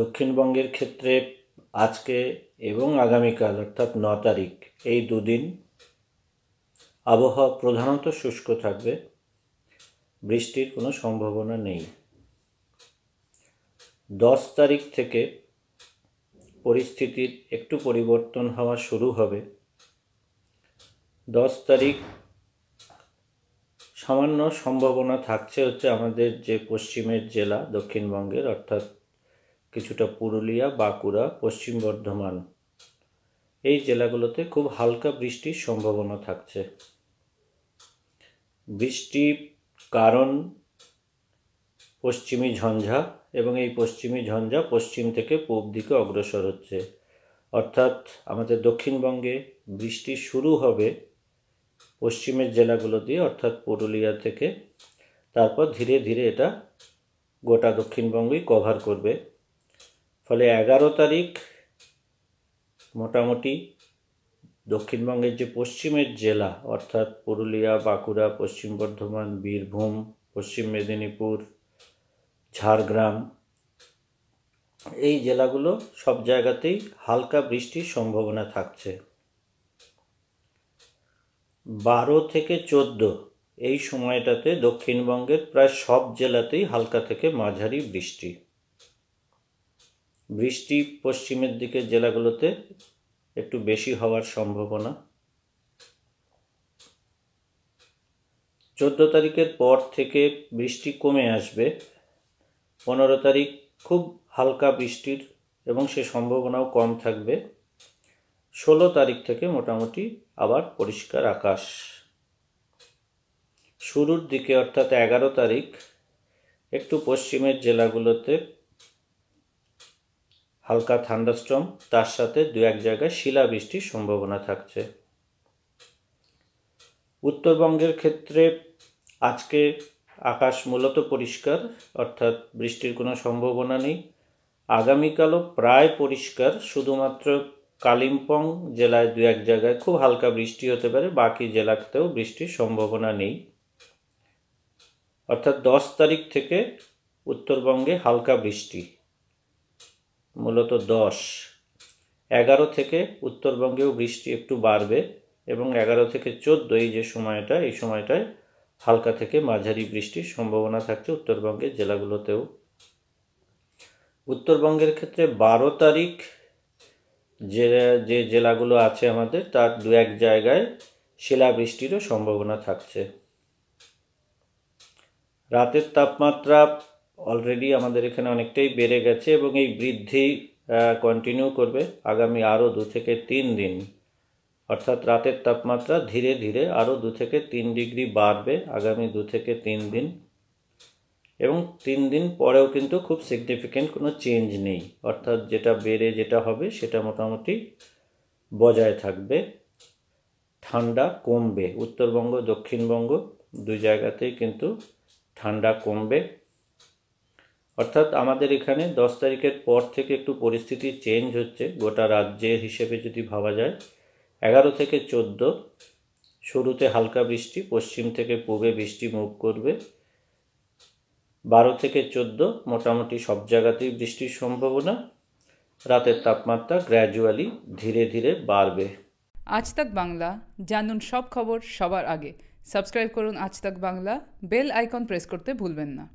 দক্ষিণবঙ্গের ক্ষেত্রে আজকে এবং আগামীকাল অর্থাৎ ন তারিখ এই দুদিন আবহাওয়া প্রধানত শুষ্ক থাকবে বৃষ্টির কোনো সম্ভাবনা নেই দশ তারিখ থেকে পরিস্থিতির একটু পরিবর্তন হওয়া শুরু হবে দশ তারিখ সামান্য সম্ভাবনা থাকছে হচ্ছে আমাদের যে পশ্চিমের জেলা দক্ষিণবঙ্গের অর্থাৎ কিছুটা পুরুলিয়া বাঁকুড়া পশ্চিম বর্ধমান এই জেলাগুলোতে খুব হালকা বৃষ্টির সম্ভাবনা থাকছে বৃষ্টি কারণ পশ্চিমী ঝঞ্ঝা এবং এই পশ্চিমী ঝঞ্ঝা পশ্চিম থেকে পূব দিকে অগ্রসর হচ্ছে অর্থাৎ আমাদের দক্ষিণবঙ্গে বৃষ্টি শুরু হবে পশ্চিমের জেলাগুলো দিয়ে অর্থাৎ পুরুলিয়া থেকে তারপর ধীরে ধীরে এটা গোটা দক্ষিণবঙ্গই কভার করবে ফলে এগারো তারিখ মোটামুটি দক্ষিণবঙ্গের যে পশ্চিমের জেলা অর্থাৎ পুরুলিয়া বাঁকুড়া পশ্চিম বর্ধমান বীরভূম পশ্চিম মেদিনীপুর ঝাড়গ্রাম এই জেলাগুলো সব জায়গাতেই হালকা বৃষ্টির সম্ভাবনা থাকছে বারো থেকে চোদ্দ এই সময়টাতে দক্ষিণবঙ্গের প্রায় সব জেলাতেই হালকা থেকে মাঝারি বৃষ্টি বৃষ্টি পশ্চিমের দিকের জেলাগুলোতে একটু বেশি হওয়ার সম্ভাবনা চোদ্দ তারিখের পর থেকে বৃষ্টি কমে আসবে পনেরো তারিখ খুব হালকা বৃষ্টির এবং সে সম্ভাবনাও কম থাকবে ষোলো তারিখ থেকে মোটামুটি আবার পরিষ্কার আকাশ শুরুর দিকে অর্থাৎ এগারো তারিখ একটু পশ্চিমের জেলাগুলোতে হালকা থান্ডারস্টম তার সাথে দু এক জায়গায় শিলাবৃষ্টির সম্ভাবনা থাকছে উত্তরবঙ্গের ক্ষেত্রে আজকে আকাশ মূলত পরিষ্কার অর্থাৎ বৃষ্টির কোনো সম্ভাবনা নেই আগামীকালও প্রায় পরিষ্কার শুধুমাত্র কালিম্পং জেলায় দু এক জায়গায় খুব হালকা বৃষ্টি হতে পারে বাকি জেলাতেও বৃষ্টির সম্ভাবনা নেই অর্থাৎ দশ তারিখ থেকে উত্তরবঙ্গে হালকা বৃষ্টি মূলত দশ এগারো থেকে উত্তরবঙ্গেও বৃষ্টি একটু বাড়বে এবং এগারো থেকে চোদ্দো এই যে সময়টা এই সময়টায় হালকা থেকে মাঝারি বৃষ্টির সম্ভাবনা থাকছে উত্তরবঙ্গের জেলাগুলোতেও উত্তরবঙ্গের ক্ষেত্রে বারো তারিখ যে যে জেলাগুলো আছে আমাদের তার দু এক জায়গায় শিলাবৃষ্টিরও সম্ভাবনা থাকছে রাতের তাপমাত্রা অলরেডি আমাদের এখানে অনেকটাই বেড়ে গেছে এবং এই বৃদ্ধি কন্টিনিউ করবে আগামী আরও দু থেকে তিন দিন অর্থাৎ রাতের তাপমাত্রা ধীরে ধীরে আরও দু থেকে তিন ডিগ্রি বাড়বে আগামী দু থেকে তিন দিন এবং তিন দিন পরেও কিন্তু খুব সিগনিফিক্যান্ট কোনো চেঞ্জ নেই অর্থাৎ যেটা বেড়ে যেটা হবে সেটা মোটামুটি বজায় থাকবে ঠান্ডা কমবে উত্তরবঙ্গ দক্ষিণবঙ্গ দুই জায়গাতেই কিন্তু ঠান্ডা কমবে অর্থাৎ আমাদের এখানে দশ তারিখের পর থেকে একটু পরিস্থিতি চেঞ্জ হচ্ছে গোটা রাজ্যের হিসেবে যদি ভাবা যায় এগারো থেকে চোদ্দো শুরুতে হালকা বৃষ্টি পশ্চিম থেকে পূবে বৃষ্টি মুভ করবে বারো থেকে চোদ্দো মোটামুটি সব জায়গাতেই বৃষ্টির সম্ভাবনা রাতের তাপমাত্রা গ্র্যাজুয়ালি ধীরে ধীরে বাড়বে আজ তাক বাংলা জানুন সব খবর সবার আগে সাবস্ক্রাইব করুন আজ তাক বাংলা বেল আইকন প্রেস করতে ভুলবেন না